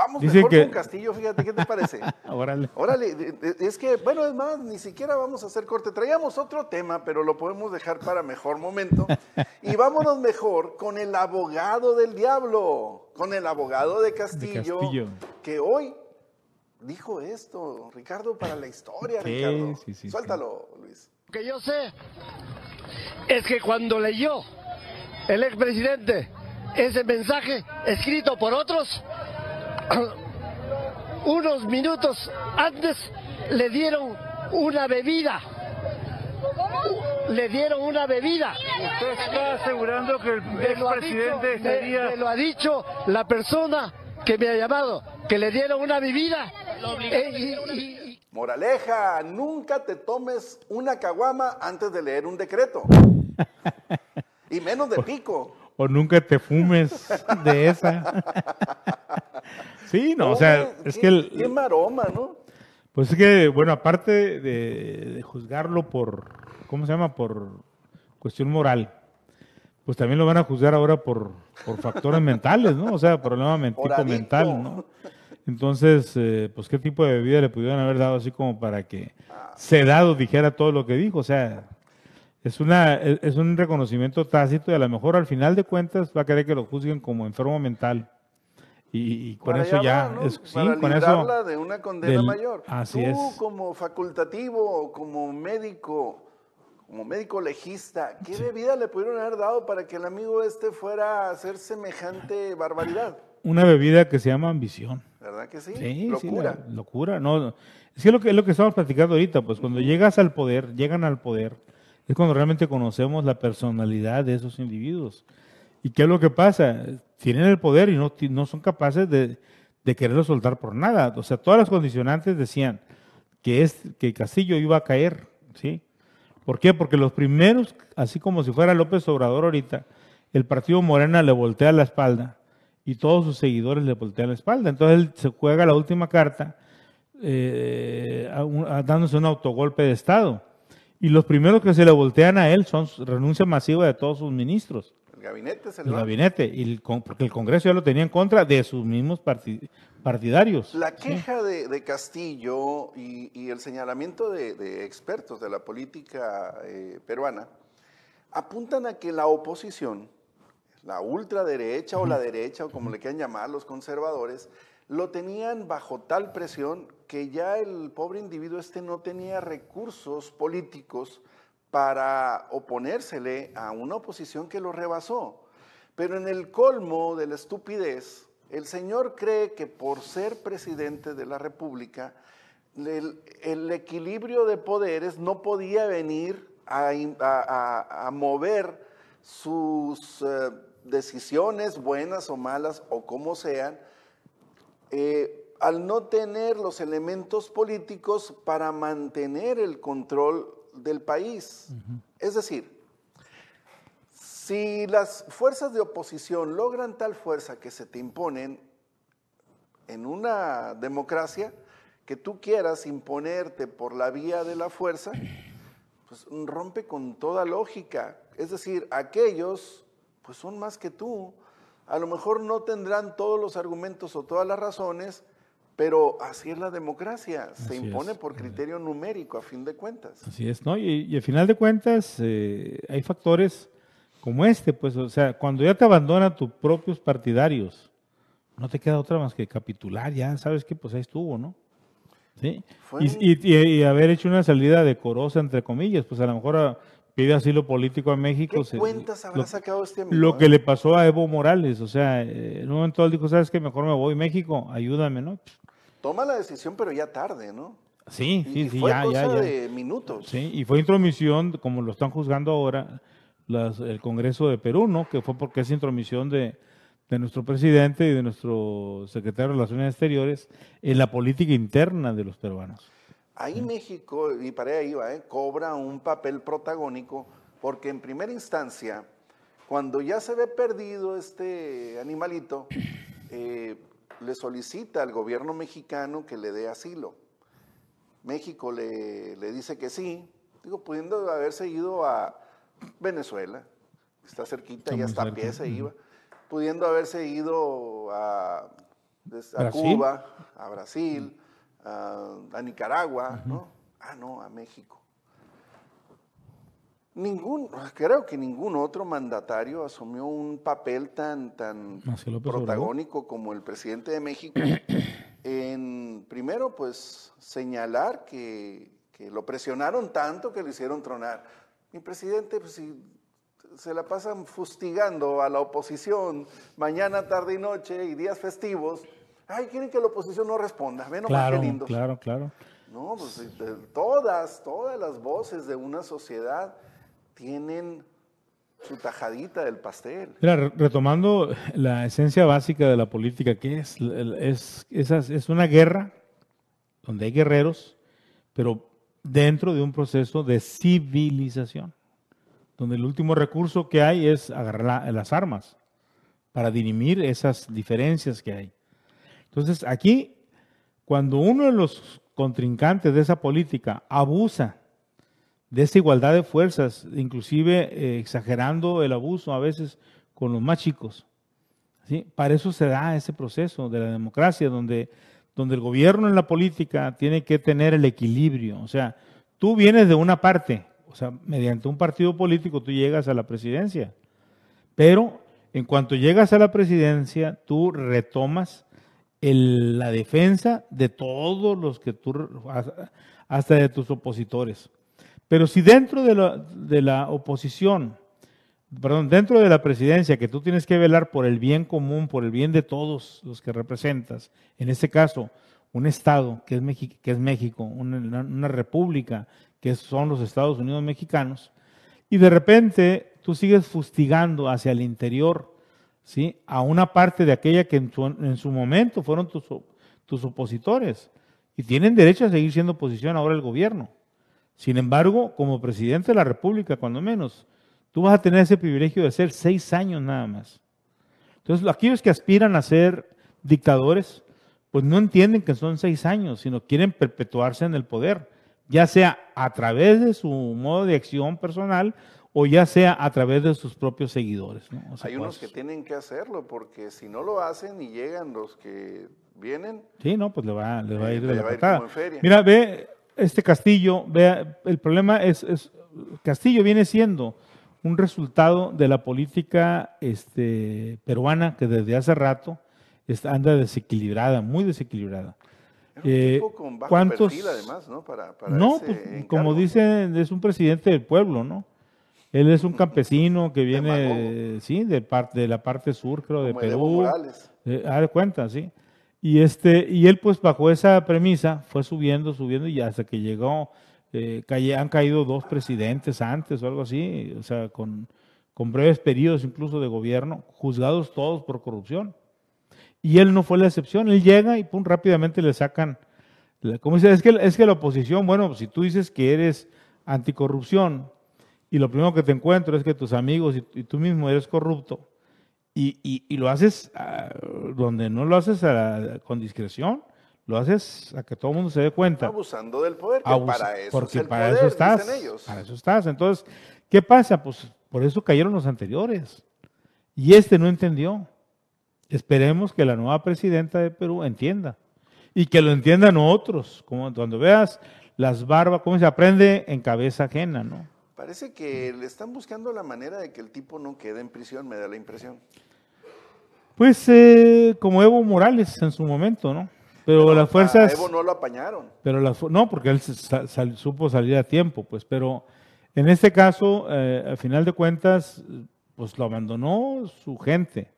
Vamos mejor que... con Castillo, fíjate, ¿qué te parece? Órale. Órale, es que, bueno, es más, ni siquiera vamos a hacer corte. Traíamos otro tema, pero lo podemos dejar para mejor momento. Y vámonos mejor con el abogado del diablo, con el abogado de Castillo, que hoy dijo esto, Ricardo, para la historia, Ricardo. Suéltalo, Luis. Lo que yo sé es que cuando leyó el expresidente ese mensaje escrito por otros, unos minutos antes le dieron una bebida. Le dieron una bebida. ¿Usted está asegurando que el expresidente sería...? Me, lo ha dicho la persona que me ha llamado, que le dieron una bebida. Eh, Moraleja, nunca te tomes una caguama antes de leer un decreto. y menos de pico. o nunca te fumes de esa. Sí, no, o sea, es que... El, qué maroma, ¿no? Pues es que, bueno, aparte de, juzgarlo por, ¿cómo se llama? Por cuestión moral, pues también lo van a juzgar ahora por, por factores mentales, ¿no? O sea, problema mental, ¿no? Entonces, eh, pues qué tipo de bebida le pudieron haber dado así como para que ah. sedado dijera todo lo que dijo, o sea, es, una, es un reconocimiento tácito y a lo mejor al final de cuentas va a querer que lo juzguen como enfermo mental. Y, con eso ya, sí, con eso. de una condena mayor. Así Tú, como facultativo, como médico, como médico legista, ¿qué bebida le pudieron haber dado para que el amigo este fuera a hacer semejante barbaridad? Una bebida que se llama ambición. ¿Verdad que sí? Sí, locura. Sí, locura, no. Es lo que lo que estamos platicando ahorita, pues cuando llegas al poder, llegan al poder, es cuando realmente conocemos la personalidad de esos individuos. ¿Y qué es lo que pasa? Tienen el poder y no, son capaces de, de, quererlo soltar por nada. O sea, todas las condicionantes decían que, es, que Castillo iba a caer, ¿sí? ¿Por qué? Porque los primeros, así como si fuera López Obrador ahorita, el partido Morena le voltea la espalda y todos sus seguidores le voltean la espalda. Entonces él se juega la última carta eh, dándose un autogolpe de Estado. Y los primeros que se le voltean a él son renuncia masiva de todos sus ministros el gabinete el y porque el Congreso ya lo tenía en contra de sus mismos partidarios. La queja de, Castillo y, el señalamiento de, expertos de la política eh, peruana apuntan a que la oposición, la ultraderecha o la derecha, o como le quieran llamar los conservadores, lo tenían bajo tal presión que ya el pobre individuo este no tenía recursos políticos para oponérsele a una oposición que lo rebasó. Pero en el colmo de la estupidez, el señor cree que por ser presidente de la República, el, equilibrio de poderes no podía venir a, mover sus eh, decisiones, buenas o malas, o como sean, eh, al no tener los elementos políticos para mantener el control del país. Es decir, si las fuerzas de oposición logran tal fuerza que se te imponen en una democracia, que tú quieras imponerte por la vía de la fuerza, pues rompe con toda lógica. Es decir, aquellos pues son más que tú. A lo mejor no tendrán todos los argumentos o todas las razones, pero así es la democracia, se impone por criterio numérico a fin de cuentas. Así es, ¿no? Y, y al final de cuentas eh, hay factores como este, pues, o sea, cuando ya te abandonan tus propios partidarios, no te queda otra más que capitular, ya sabes que pues ahí estuvo, ¿no? ¿Sí? Y, haber hecho una salida decorosa, entre comillas, pues a lo mejor ah, pide asilo político a México. ¿Qué cuentas habrá lo, sacado este amigo? Lo eh? que le pasó a Evo Morales, o sea, eh, en un momento él dijo, ¿sabes qué? Mejor me voy a México, ayúdame, ¿no? toma la decisión, pero ya tarde, ¿no? Sí, sí, sí, fue ya, cosa de minutos. Sí, y fue intromisión, como lo están juzgando ahora el Congreso de Perú, ¿no? Que fue porque es intromisión de, nuestro presidente y de nuestro secretario de Relaciones Exteriores en la política interna de los peruanos. Ahí México, y para ahí va, ¿eh? cobra un papel protagónico porque en primera instancia, cuando ya se ve perdido este animalito, eh, le solicita al gobierno mexicano que le dé asilo. México le, dice que sí, digo, pudiendo haberse ido a Venezuela, que está cerquita, y hasta a pie se iba, pudiendo haberse ido a, a Cuba, a Brasil, mm. a, Nicaragua, ¿no? Ah, no, a México. Ningún, creo que ningún otro mandatario asumió un papel tan, tan protagónico como el presidente de México en, primero, pues señalar que, que, lo presionaron tanto que lo hicieron tronar. Mi presidente, pues si se la pasan fustigando a la oposición mañana, tarde y noche y días festivos, ay, quieren que la oposición no responda. claro, Claro, claro. No, pues todas, todas las voces de una sociedad tienen su tajadita del pastel. Mira, retomando la esencia básica de la política, que es? Es, es, es una guerra donde hay guerreros, pero dentro de un proceso de civilización, donde el último recurso que hay es agarrar las armas para dirimir esas diferencias que hay. Entonces, aquí, cuando uno de los contrincantes de esa política abusa desigualdad de fuerzas, inclusive eh, exagerando el abuso a veces con los más chicos. ¿sí? Para eso se da ese proceso de la democracia, donde, donde el gobierno en la política tiene que tener el equilibrio. O sea, tú vienes de una parte, o sea, mediante un partido político tú llegas a la presidencia, pero en cuanto llegas a la presidencia, tú retomas la defensa de todos los que tú, hasta de tus opositores. Pero si dentro de la, oposición, perdón, dentro de la presidencia, que tú tienes que velar por el bien común, por el bien de todos los que representas, en este caso, un Estado que es, México, que es México una, república que son los Estados Unidos mexicanos, y de repente tú sigues fustigando hacia el interior ¿sí? a una parte de aquella que en su, en su momento fueron tus, tus opositores y tienen derecho a seguir siendo oposición ahora el gobierno. Sin embargo, como presidente de la República, cuando menos, tú vas a tener ese privilegio de ser seis años nada más. Entonces, aquellos que aspiran a ser dictadores, pues no entienden que son seis años, sino quieren perpetuarse en el poder, ya sea a través de su modo de acción personal o ya sea a través de sus propios seguidores. Hay unos pues que tienen que hacerlo, porque si no lo hacen y llegan los que vienen. Sí, no, pues le va, a ir de la va Mira, ve, este castillo, vea, el problema es, es, Castillo viene siendo un resultado de la política este, peruana que desde hace rato anda desequilibrada, muy desequilibrada. Eh, con bajo ¿cuántos? Perfil, además, ¿no? Para, no pues, como dicen, es un presidente del pueblo, ¿no? Él es un campesino que viene, sí, de, parte, de la parte sur, creo, de Perú. Eh, de a cuenta, sí. Y, este, y él pues bajo esa premisa fue subiendo, subiendo y hasta que llegó, eh, han caído dos presidentes antes o algo así, o sea, con, breves periodos incluso de gobierno, juzgados todos por corrupción. Y él no fue la excepción, él llega y pum, rápidamente le sacan, como dice, es que, la oposición, bueno, si tú dices que eres anticorrupción y lo primero que te encuentro es que tus amigos y tú mismo eres corrupto, y, y, lo haces ah, donde no lo haces ah, con discreción, lo haces a que todo el mundo se dé cuenta. Abusando del poder, que para eso porque para eso estás, ellos. Para eso estás. Entonces, ¿qué pasa? Pues por eso cayeron los anteriores. Y este no entendió. Esperemos que la nueva presidenta de Perú entienda. Y que lo entiendan otros. Como cuando veas las barbas, cómo se aprende en cabeza ajena, ¿no? Parece que le están buscando la manera de que el tipo no quede en prisión, me da la impresión. Pues eh, como Evo Morales en su momento, ¿no? Pero, las fuerzas... Evo no lo apañaron. Pero las, no, porque él supo salir a tiempo, pues, pero en este caso, eh, al final de cuentas, pues lo abandonó su gente,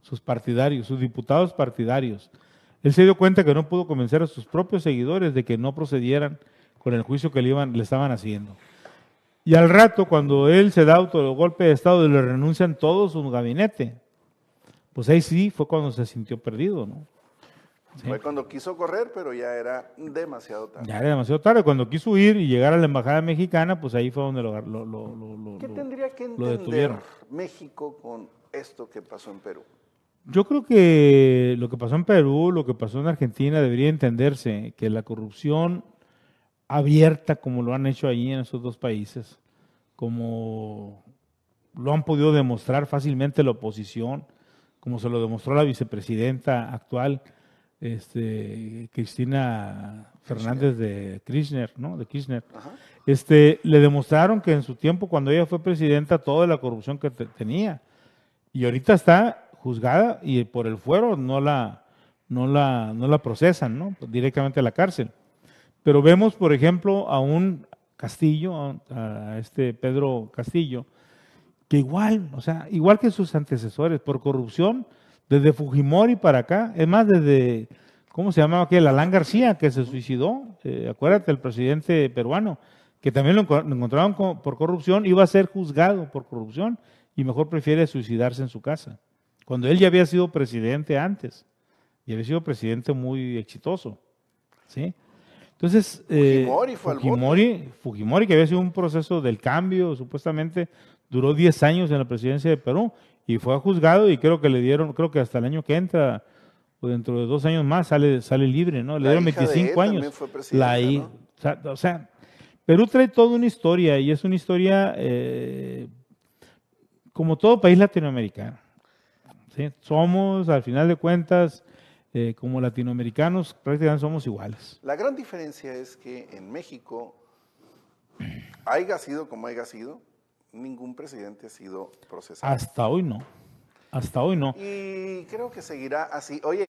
sus partidarios, sus diputados partidarios. Él se dio cuenta que no pudo convencer a sus propios seguidores de que no procedieran con el juicio que le, iban, le estaban haciendo. Y al rato, cuando él se da auto de Estado y le renuncian todos su gabinete, pues ahí sí fue cuando se sintió perdido, ¿no? Fue cuando quiso correr, pero ya era demasiado tarde. Ya era demasiado tarde. Cuando quiso ir y llegar a la embajada mexicana, pues ahí fue donde lo, lo, ¿Qué tendría que entender México con esto que pasó en Perú? Yo creo que lo que pasó en Perú, lo que pasó en Argentina, debería entenderse que la corrupción abierta como lo han hecho allí en esos dos países, como lo han podido demostrar fácilmente la oposición, como se lo demostró la vicepresidenta actual, este, Cristina Fernández de Kirchner, ¿no? De Kirchner. Este, le demostraron que en su tiempo, cuando ella fue presidenta, toda la corrupción que tenía. Y ahorita está juzgada y por el fuero no la, no la, la procesan, Directamente a la cárcel. Pero vemos, por ejemplo, a un Castillo, a, este Pedro Castillo, que igual, o sea, igual que sus antecesores, por corrupción, desde Fujimori para acá, es más, desde, ¿cómo se llamaba aquel? Alán García, que se suicidó, eh, acuérdate, el presidente peruano, que también lo, encontraron por corrupción, iba a ser juzgado por corrupción y mejor prefiere suicidarse en su casa, cuando él ya había sido presidente antes, y había sido presidente muy exitoso, ¿sí? Entonces, eh, Fujimori, Fujimori, que había sido un proceso del cambio, supuestamente duró 10 años en la presidencia de Perú y fue juzgado y creo que le dieron, creo que hasta el año que entra, o dentro de dos años más, sale, sale libre, ¿no? Le dieron 25 años. Fue la o, sea, Perú trae toda una historia y es una historia eh, como todo país latinoamericano. Somos, al final de cuentas, eh, como latinoamericanos prácticamente somos iguales. La gran diferencia es que en México, haya sido como haya sido, ningún presidente ha sido procesado. Hasta hoy no. Hasta hoy no. Y creo que seguirá así. Oye,